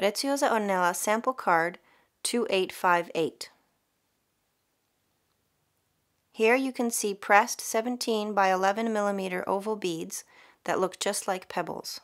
Preziosa Ornella sample card 2858. Here you can see pressed 17 by 11 millimeter oval beads that look just like pebbles.